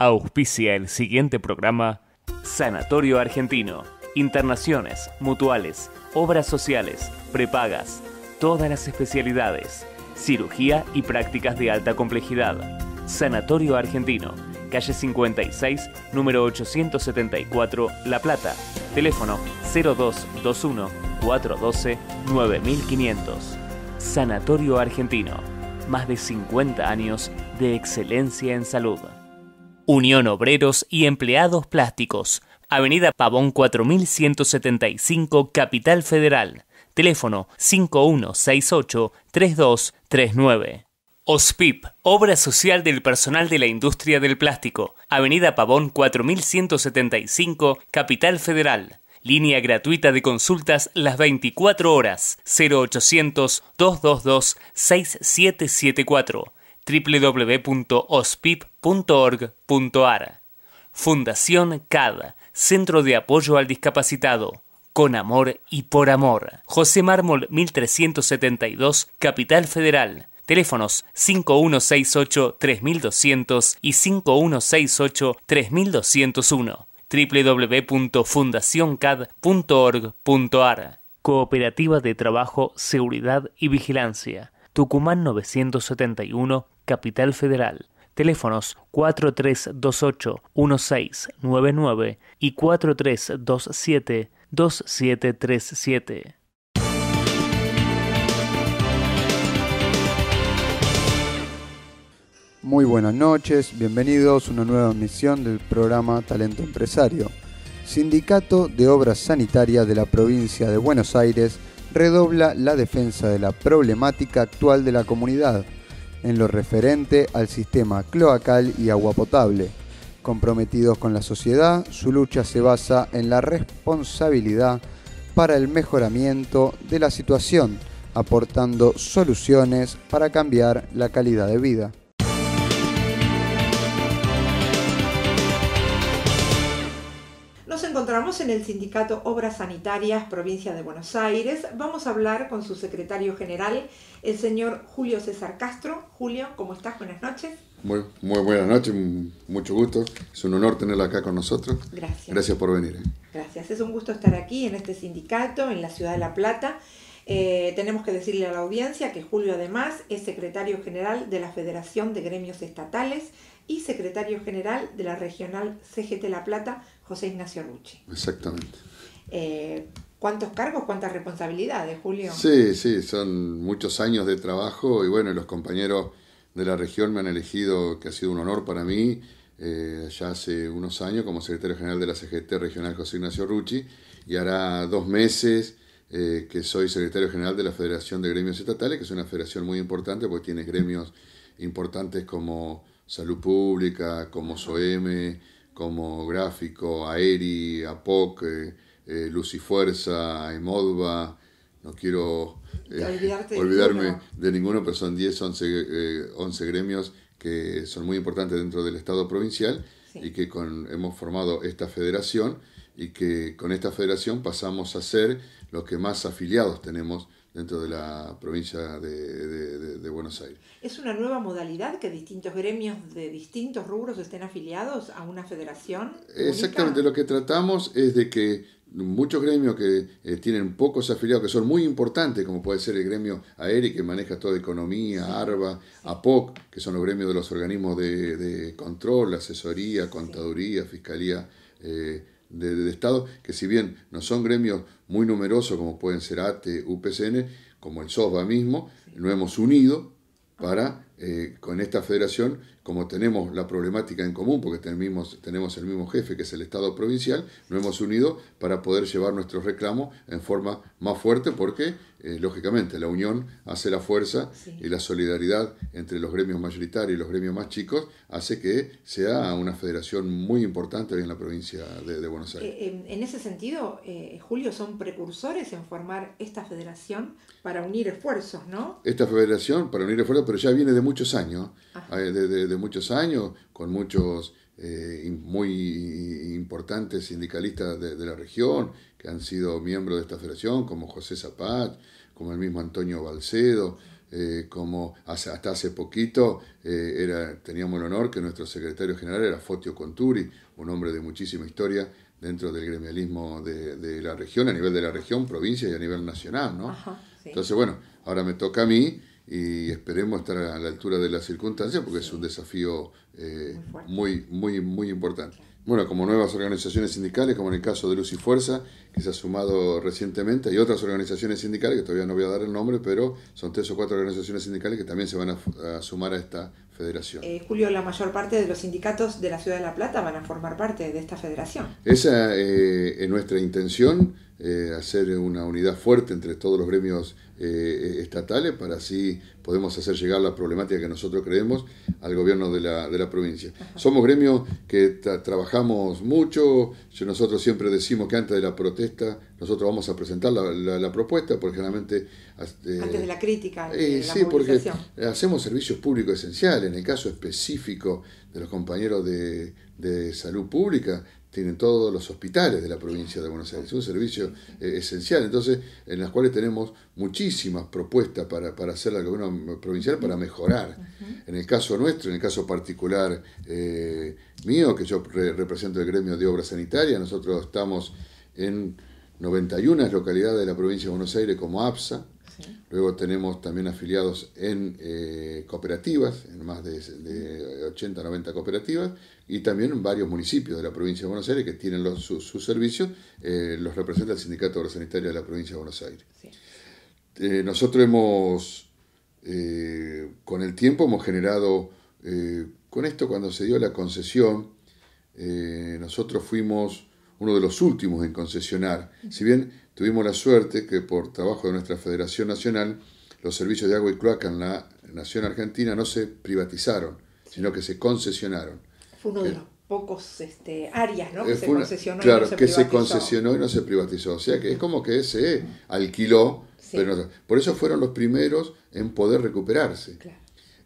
Auspicia el siguiente programa Sanatorio Argentino. Internaciones, mutuales, obras sociales, prepagas, todas las especialidades, cirugía y prácticas de alta complejidad. Sanatorio Argentino, calle 56, número 874, La Plata. Teléfono 0221 412 9500. Sanatorio Argentino, más de 50 años de excelencia en salud. Unión Obreros y Empleados Plásticos, Avenida Pavón 4175, Capital Federal. Teléfono 5168-3239. OSPIP, Obra Social del Personal de la Industria del Plástico, Avenida Pavón 4175, Capital Federal. Línea gratuita de consultas las 24 horas, 0800-222-6774 www.ospip.org.ar. Fundación CAD, Centro de Apoyo al Discapacitado. Con amor y por amor. José Mármol 1372, Capital Federal. Teléfonos 5168-3200 y 5168-3201 www.fundacioncad.org.ar Cooperativa de Trabajo, Seguridad y Vigilancia, Tucumán 971, Capital Federal. Teléfonos 4328-1699 y 4327-2737. Muy buenas noches, bienvenidos a una nueva emisión del programa Talento Empresario. Sindicato de Obras Sanitarias de la provincia de Buenos Aires redobla la defensa de la problemática actual de la comunidad en lo referente al sistema cloacal y agua potable. Comprometidos con la sociedad, su lucha se basa en la responsabilidad para el mejoramiento de la situación, aportando soluciones para cambiar la calidad de vida. en el sindicato Obras Sanitarias, provincia de Buenos Aires. Vamos a hablar con su secretario general, el señor Julio César Castro. Julio, ¿cómo estás? Buenas noches. Muy, muy buenas noches, mucho gusto. Es un honor tenerla acá con nosotros. Gracias. Gracias por venir. ¿eh? Gracias, es un gusto estar aquí en este sindicato, en la ciudad de La Plata. Eh, tenemos que decirle a la audiencia que Julio además es secretario general de la Federación de Gremios Estatales y secretario general de la Regional CGT La Plata José Ignacio Rucci. Exactamente. Eh, ¿Cuántos cargos, cuántas responsabilidades, Julio? Sí, sí, son muchos años de trabajo y bueno, los compañeros de la región me han elegido, que ha sido un honor para mí, eh, ya hace unos años como secretario general de la CGT regional José Ignacio Rucci y hará dos meses eh, que soy secretario general de la Federación de Gremios Estatales, que es una federación muy importante porque tiene gremios importantes como Salud Pública, como SOEME, como Gráfico, Aeri, Apoc, eh, Luz y Fuerza, Emodva, no quiero eh, olvidarme de ninguno. pero son 10, 11, eh, gremios que son muy importantes dentro del Estado provincial y que hemos formado esta federación y que con esta federación pasamos a ser los que más afiliados tenemos dentro de la provincia de, Buenos Aires. ¿Es una nueva modalidad que distintos gremios de distintos rubros estén afiliados a una federación? Exactamente, lo que tratamos es de que muchos gremios que eh, tienen pocos afiliados, que son muy importantes, como puede ser el gremio AERI, que maneja toda economía, ARBA, APOC, que son los gremios de los organismos de, control, asesoría, contaduría, fiscalía eh, de Estado, que si bien no son gremios muy numerosos como pueden ser ATE, UPCN, como el SOSBA mismo, lo hemos unido para eh, con esta federación, como tenemos la problemática en común, porque tenemos, tenemos el mismo jefe que es el Estado provincial, nos hemos unido para poder llevar nuestro reclamo en forma más fuerte, porque eh, lógicamente la unión hace la fuerza y la solidaridad entre los gremios mayoritarios y los gremios más chicos hace que sea una federación muy importante en la provincia de, Buenos Aires. Eh, en ese sentido, Julio, son precursores en formar esta federación para unir esfuerzos, ¿no? Esta federación para unir esfuerzos, pero ya viene de muchos años, eh, de, muchos años, con muchos eh, muy importantes sindicalistas de, la región que han sido miembros de esta federación, como José Zapat, como el mismo Antonio Balcedo, eh, como hasta, hace poquito era, teníamos el honor que nuestro secretario general era Fotio Conturi, un hombre de muchísima historia dentro del gremialismo de, la región, a nivel de la región, provincia y a nivel nacional. Entonces, bueno, ahora me toca a mí y esperemos estar a la altura de las circunstancias porque es un desafío eh, muy, muy, muy importante. Bueno, como nuevas organizaciones sindicales, como en el caso de Luz y Fuerza, que se ha sumado recientemente, y otras organizaciones sindicales, que todavía no voy a dar el nombre, pero son tres o cuatro organizaciones sindicales que también se van a, sumar a esta federación. Eh, Julio, la mayor parte de los sindicatos de la Ciudad de La Plata van a formar parte de esta federación. Esa eh, es nuestra intención eh, hacer una unidad fuerte entre todos los gremios eh, estatales para así podemos hacer llegar la problemática que nosotros creemos al gobierno de la, de la provincia. Somos gremios que trabajamos mucho, nosotros siempre decimos que antes de la protesta nosotros vamos a presentar la, la, propuesta, porque generalmente... Eh, antes de la crítica. De sí, porque hacemos servicios públicos esenciales, en el caso específico de los compañeros de, de salud pública, tienen todos los hospitales de la provincia de Buenos Aires, es un servicio eh, esencial, entonces en las cuales tenemos muchísimas propuestas para, hacer la gobierno provincial para mejorar. En el caso nuestro, en el caso particular eh, mío, que yo represento el gremio de obra sanitaria, nosotros estamos en 91 localidades de la provincia de Buenos Aires como APSA, Luego tenemos también afiliados en eh, cooperativas, en más de, 80, 90 cooperativas, y también en varios municipios de la provincia de Buenos Aires que tienen sus servicios, eh, los representa el Sindicato Agrosanitario de la provincia de Buenos Aires. Eh, nosotros hemos, con el tiempo hemos generado, con esto cuando se dio la concesión, nosotros fuimos uno de los últimos en concesionar. Si bien Tuvimos la suerte que por trabajo de nuestra Federación Nacional, los servicios de agua y cloaca en la Nación Argentina no se privatizaron, sino que se concesionaron. Fue uno de eh, los pocos este, áreas ¿no? Eh, que se concesionó. y no se que privatizó. se concesionó y no se privatizó. O sea que es como que se alquiló. Pero por eso fueron los primeros en poder recuperarse.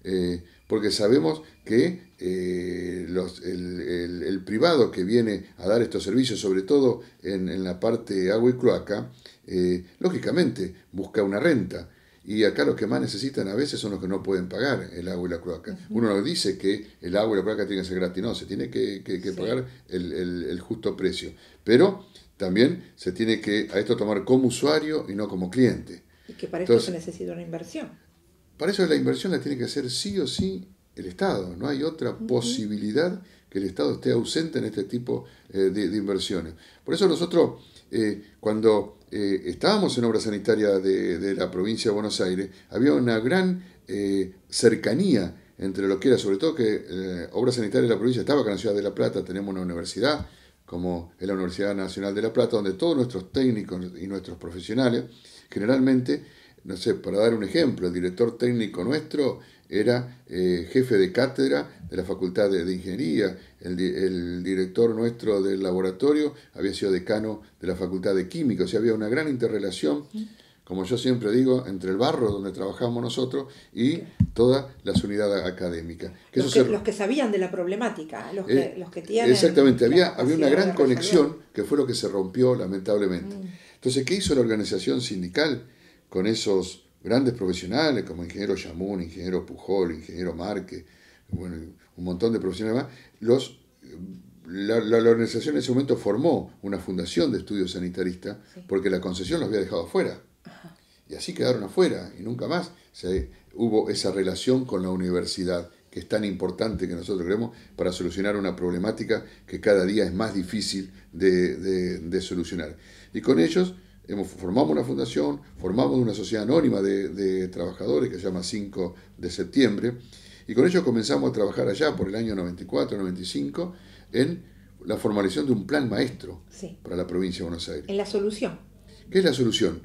Eh, porque sabemos que eh, el, privado que viene a dar estos servicios, sobre todo en, la parte agua y cloaca, eh, lógicamente busca una renta. Y acá los que más necesitan a veces son los que no pueden pagar el agua y la cloaca. Uno nos dice que el agua y la cloaca tiene que ser gratis, no, se tiene que, pagar el, justo precio. Pero también se tiene que a esto tomar como usuario y no como cliente. Y que para esto se necesita una inversión. Para eso la inversión la tiene que hacer sí o sí el Estado. No hay otra posibilidad que el Estado esté ausente en este tipo eh, de, inversiones. Por eso nosotros, eh, cuando eh, estábamos en obra sanitaria de, la provincia de Buenos Aires, había una gran cercanía entre lo que era, sobre todo que obra sanitaria de la provincia estaba con la ciudad de La Plata, tenemos una universidad como es la Universidad Nacional de La Plata, donde todos nuestros técnicos y nuestros profesionales generalmente no sé, para dar un ejemplo, el director técnico nuestro era eh, jefe de cátedra de la Facultad de, Ingeniería, el, director nuestro del laboratorio había sido decano de la Facultad de Química, o sea, había una gran interrelación, como yo siempre digo, entre el barro donde trabajamos nosotros y todas las unidades académicas. los, que, los, que, sabían de la problemática, los que, eh, los que Exactamente, había, había una gran conexión que fue lo que se rompió lamentablemente. Mm. Entonces, ¿qué hizo la organización sindical? con esos grandes profesionales como ingeniero Yamun, ingeniero Pujol, ingeniero Marque, bueno, un montón de profesionales más, los, la, organización en ese momento formó una fundación de estudios sanitaristas porque la concesión los había dejado afuera. Y así quedaron afuera y nunca más se, hubo esa relación con la universidad que es tan importante que nosotros creemos para solucionar una problemática que cada día es más difícil de solucionar. Y con ellos formamos una fundación, formamos una sociedad anónima de, trabajadores que se llama 5 de septiembre, y con ellos comenzamos a trabajar allá por el año 94-95 en la formalización de un plan maestro para la provincia de Buenos Aires. En la solución. ¿Qué es la solución?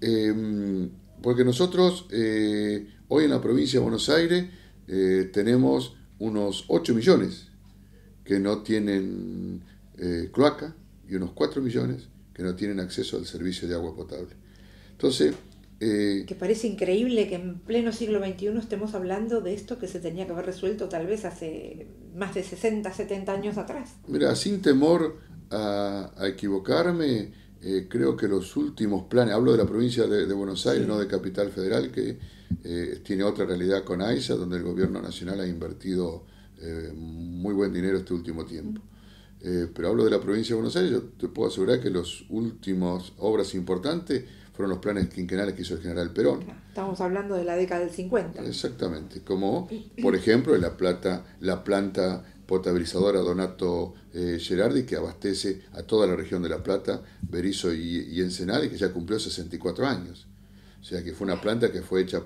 Em, porque nosotros eh, hoy en la provincia de Buenos Aires eh, tenemos unos 8 millones que no tienen eh, cloaca y unos 4 millones que no tienen acceso al servicio de agua potable. Entonces... Eh, que parece increíble que en pleno siglo XXI estemos hablando de esto que se tenía que haber resuelto tal vez hace más de 60, 70 años atrás. Mira, sin temor a, equivocarme, eh, creo que los últimos planes, hablo de la provincia de, Buenos Aires, no de Capital Federal, que eh, tiene otra realidad con AISA, donde el gobierno nacional ha invertido muy buen dinero este último tiempo. Eh, pero hablo de la provincia de Buenos Aires, yo te puedo asegurar que las últimas obras importantes fueron los planes quinquenales que hizo el general Perón. Estamos hablando de la década del 50. Exactamente, como por ejemplo la, plata, la planta potabilizadora Donato eh, Gerardi que abastece a toda la región de La Plata, Berizo y, y Ensenada y que ya cumplió 64 años. O sea que fue una planta que fue hecha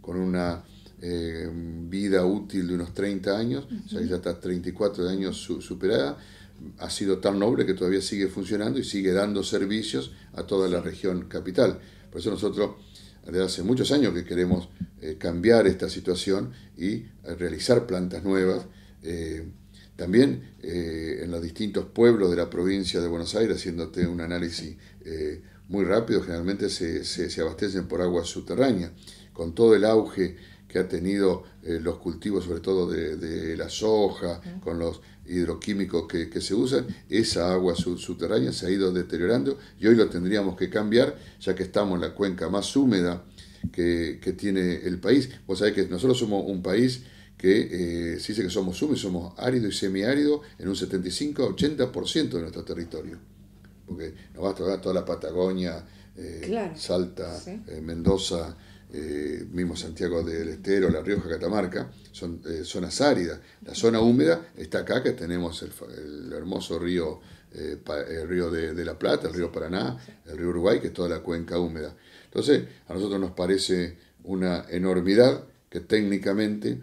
con una Em, vida útil de unos 30 años, o sea ya está 34 años superada, ha sido tan noble que todavía sigue funcionando y sigue dando servicios a toda la región capital. Por eso nosotros desde hace muchos años que queremos eh, cambiar esta situación y eh, realizar plantas nuevas. Eh, también en los distintos pueblos de la provincia de Buenos Aires, haciéndote un análisis muy rápido, generalmente se, se abastecen por agua subterránea. Con todo el auge que ha tenido eh, los cultivos, sobre todo de, la soja, con los hidroquímicos que, se usan, esa agua subterránea se ha ido deteriorando y hoy lo tendríamos que cambiar, ya que estamos en la cuenca más húmeda que, tiene el país. Vos sabés que nosotros somos un país que eh, se dice que somos húmedos, somos áridos y semiárido en un 75-80% de nuestro territorio. Porque nos va a tocar toda la Patagonia, eh, Salta, eh, Mendoza, eh, mismo Santiago del Estero, La Rioja, Catamarca, son eh, zonas áridas. La zona húmeda está acá, que tenemos el, hermoso río, eh, el río de, la Plata, el río Paraná, el río Uruguay, que es toda la cuenca húmeda. Entonces, a nosotros nos parece una enormidad que técnicamente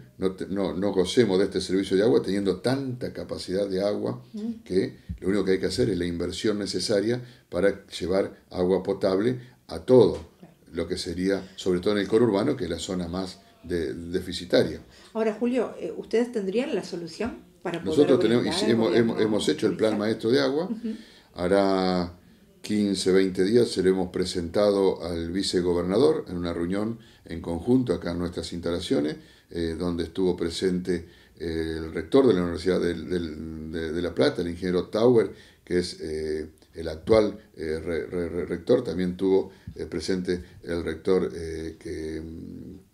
no, no gocemos de este servicio de agua teniendo tanta capacidad de agua mm. que lo único que hay que hacer es la inversión necesaria para llevar agua potable a todo lo que sería, sobre todo en el coro urbano, que es la zona más deficitaria. Ahora, Julio, eh, ¿ustedes tendrían la solución para poder Nosotros tenemos, hemos, hecho el plan maestro de agua. Hará 15, 20 días seremos lo presentado al vicegobernador en una reunión en conjunto acá en nuestras instalaciones, eh, donde estuvo presente eh, el rector de la Universidad de, La Plata, el ingeniero Tauer, que es el actual eh, rector, también tuvo eh, presente el rector eh, que,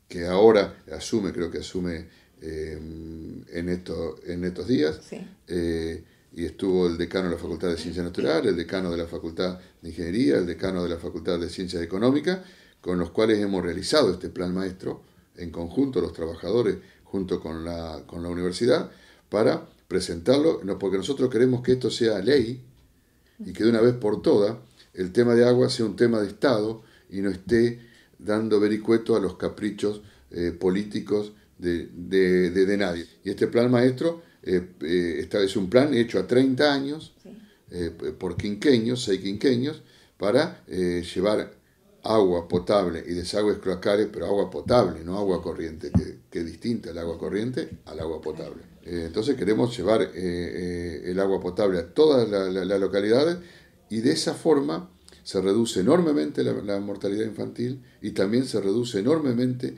que, ahora asume, creo que asume en, en estos días, y estuvo el decano de la Facultad de Ciencias Naturales, el decano de la Facultad de Ingeniería, el decano de la Facultad de Ciencias Económicas, con los cuales hemos realizado este plan maestro en conjunto, los trabajadores junto con la, universidad, para presentarlo, no, porque nosotros queremos que esto sea ley, y que de una vez por todas el tema de agua sea un tema de Estado y no esté dando vericueto a los caprichos eh, políticos de, nadie. Y este plan maestro eh, eh, es un plan hecho a 30 años por quinqueños, seis quinqueños, para llevar agua potable y desagües cloacales, pero agua potable, no agua corriente, que, es distinta el agua corriente al agua potable. Eh, entonces queremos llevar eh, eh, el agua potable a todas las localidades y de esa forma se reduce enormemente la, la mortalidad infantil y también se reduce enormemente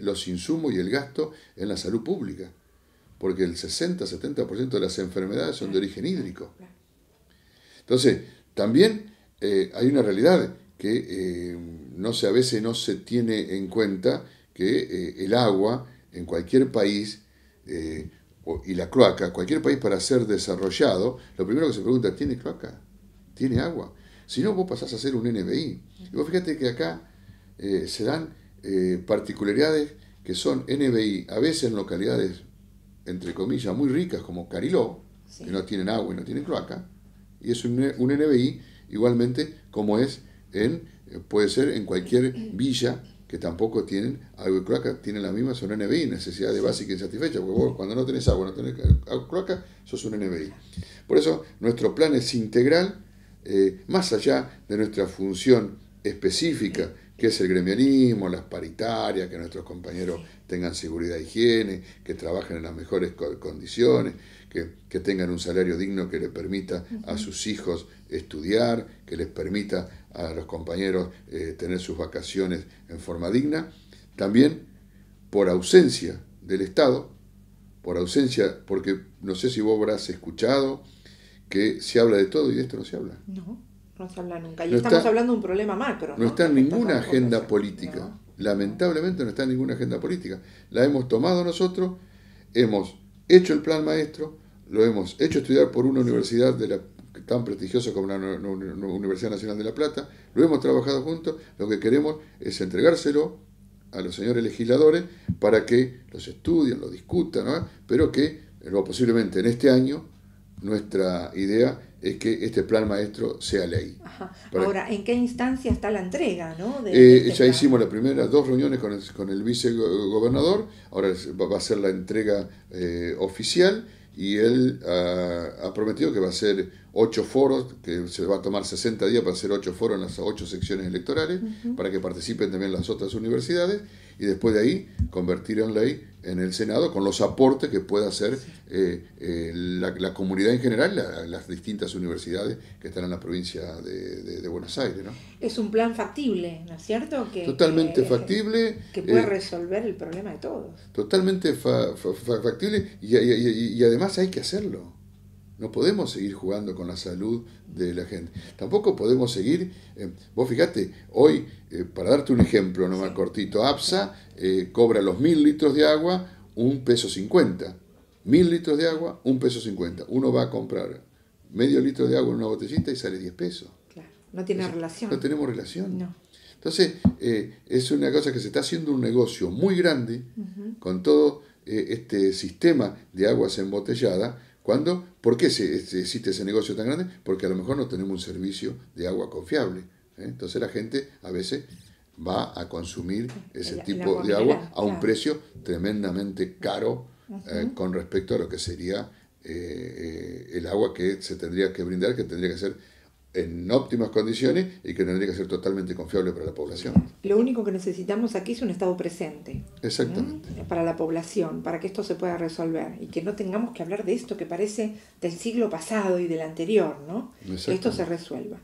los insumos y el gasto en la salud pública, porque el 60-70% de las enfermedades son de origen hídrico. Entonces, también hay una realidad, que eh, no se, a veces no se tiene en cuenta que eh, el agua en cualquier país eh, y la cloaca, cualquier país para ser desarrollado, lo primero que se pregunta, ¿tiene cloaca? ¿Tiene agua? Si no, vos pasás a ser un NBI. Y vos fíjate que acá se dan particularidades que son NBI, a veces en localidades, entre comillas, muy ricas como Cariló, que no tienen agua y no tienen cloaca, y es un NBI igualmente como es eh, puede ser en cualquier villa que tampoco tienen agua y cloaca, tienen la misma, son NBI, necesidad de básica insatisfecha, porque vos cuando no tenés agua, no tenés agua ah, cloaca, sos un NBI. Por eso nuestro plan es integral, eh, más allá de nuestra función específica, que es el gremialismo, las paritarias, que nuestros compañeros tengan seguridad e higiene, que trabajen en las mejores condiciones, que, que tengan un salario digno que le permita a sus hijos estudiar, que les permita a los compañeros eh, tener sus vacaciones en forma digna, también por ausencia del Estado, por ausencia, porque no sé si vos habrás escuchado que se habla de todo y de esto no se habla. No, no se habla nunca. Y estamos hablando de un problema macro. No, está en ninguna agenda política. Lamentablemente no está en ninguna agenda política. La hemos tomado nosotros, hemos hecho el plan maestro, lo hemos hecho estudiar por una universidad de la tan prestigioso como la Universidad Nacional de La Plata, lo hemos trabajado juntos, lo que queremos es entregárselo a los señores legisladores para que los estudien, lo discutan, pero que lo posiblemente en este año nuestra idea es que este plan maestro sea ley. Ahora, ¿en qué instancia está la entrega? ¿no? Eh, este ya hicimos las primeras dos reuniones con el, con el vicegobernador, ahora va a ser la entrega eh, oficial y él ah, ha prometido que va a hacer ocho foros, que se va a tomar 60 días para hacer ocho foros en las ocho secciones electorales, para que participen también las otras universidades, y después de ahí convertir en ley en el Senado con los aportes que pueda hacer eh, eh, la, comunidad en general, las distintas universidades que están en la provincia de, Buenos Aires. ¿no? Es un plan factible, ¿no es cierto? Que, totalmente factible. Que puede eh, resolver el problema de todos. Totalmente factible y, y además hay que hacerlo. No podemos seguir jugando con la salud de la gente. Tampoco podemos seguir, eh, vos fijate, hoy, eh, para darte un ejemplo nomás cortito, APSA eh, cobra los mil litros de agua un peso cincuenta. Mil litros de agua, un peso cincuenta. Uno va a comprar medio litro de agua en una botellita y sale diez pesos. Claro, no tiene relación. No tenemos relación. No. Entonces, es una cosa que se está haciendo un negocio muy grande con todo este sistema de aguas embotelladas ¿Cuándo? ¿Por qué existe ese negocio tan grande? Porque a lo mejor no tenemos un servicio de agua confiable. ¿eh? Entonces la gente a veces va a consumir ese tipo de agua a un precio tremendamente caro eh, con respecto a lo que sería eh, el agua que se tendría que brindar, que tendría que ser en óptimas condiciones y que tendría que ser totalmente confiable para la población. Lo único que necesitamos aquí es un Estado presente. Exactamente. ¿Mm? Para la población, para que esto se pueda resolver y que no tengamos que hablar de esto que parece del siglo pasado y del anterior, ¿no? Que esto se resuelva.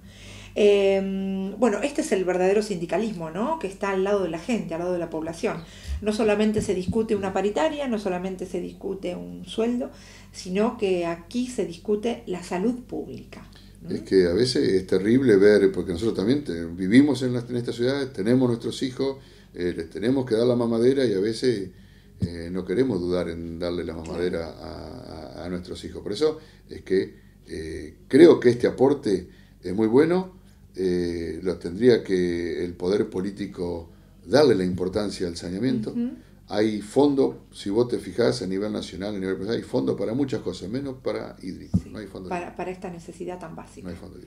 Em, bueno, este es el verdadero sindicalismo, ¿no? Que está al lado de la gente, al lado de la población. No solamente se discute una paritaria, no solamente se discute un sueldo, sino que aquí se discute la salud pública. Es que a veces es terrible ver, porque nosotros también vivimos en, estas ciudades, tenemos nuestros hijos, eh, les tenemos que dar la mamadera y a veces eh, no queremos dudar en darle la mamadera a, nuestros hijos. Por eso es que eh, creo que este aporte es muy bueno, lo tendría que el poder político darle la importancia al saneamiento hay fondo, si vos te fijás a nivel nacional, a nivel personal, hay fondo para muchas cosas, menos para hídrico. no hay fondo para, para, esta necesidad tan básica. No hay fondo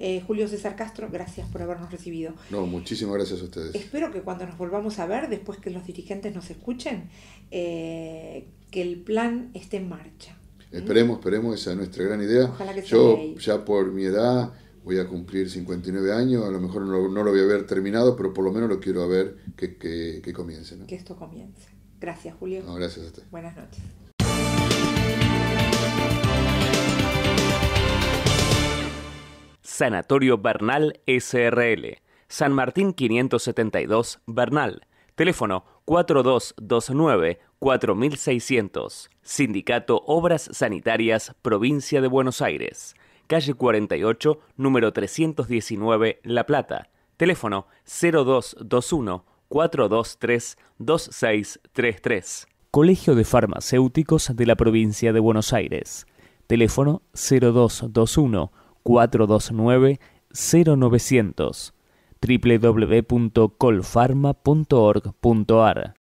eh, Julio César Castro, gracias por habernos recibido. No, muchísimas gracias a ustedes. Espero que cuando nos volvamos a ver, después que los dirigentes nos escuchen, eh, que el plan esté en marcha. Esperemos, esperemos, esa es nuestra gran idea. que Yo, ya por mi edad, voy a cumplir 59 años, a lo mejor no, lo voy a ver terminado, pero por lo menos lo quiero ver que, que, que comience. Que esto comience. Gracias, Julio. No, gracias a usted. Buenas noches. Sanatorio Bernal SRL, San Martín 572, Bernal. Teléfono 4229-4600. Sindicato Obras Sanitarias, Provincia de Buenos Aires calle 48, número 319, La Plata. Teléfono 0221 423 2633. Colegio de Farmacéuticos de la Provincia de Buenos Aires. Teléfono 0221 429 0900 www.colfarma.org.ar